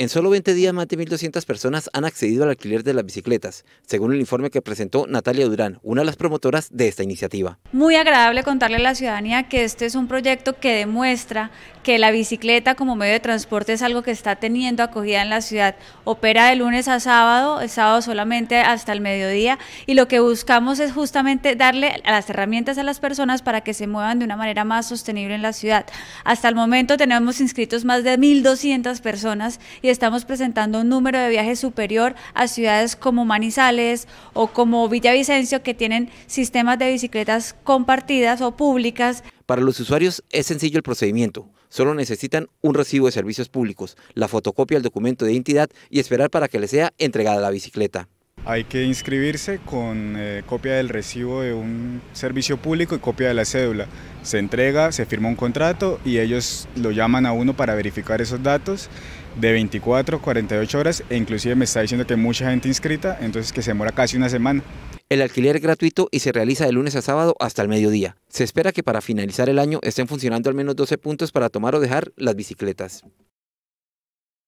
En solo 20 días, más de 1.200 personas han accedido al alquiler de las bicicletas, según el informe que presentó Natalia Durán, una de las promotoras de esta iniciativa. Muy agradable contarle a la ciudadanía que este es un proyecto que demuestra que la bicicleta como medio de transporte es algo que está teniendo acogida en la ciudad. Opera de lunes a sábado, sábado solamente hasta el mediodía, y lo que buscamos es justamente darle las herramientas a las personas para que se muevan de una manera más sostenible en la ciudad. Hasta el momento tenemos inscritos más de 1.200 personas y y estamos presentando un número de viajes superior a ciudades como Manizales o como Villavicencio que tienen sistemas de bicicletas compartidas o públicas. Para los usuarios es sencillo el procedimiento. Solo necesitan un recibo de servicios públicos, la fotocopia del documento de identidad y esperar para que les sea entregada la bicicleta hay que inscribirse con eh, copia del recibo de un servicio público y copia de la cédula. Se entrega, se firma un contrato y ellos lo llaman a uno para verificar esos datos de 24, 48 horas e inclusive me está diciendo que hay mucha gente inscrita, entonces que se demora casi una semana. El alquiler es gratuito y se realiza de lunes a sábado hasta el mediodía. Se espera que para finalizar el año estén funcionando al menos 12 puntos para tomar o dejar las bicicletas.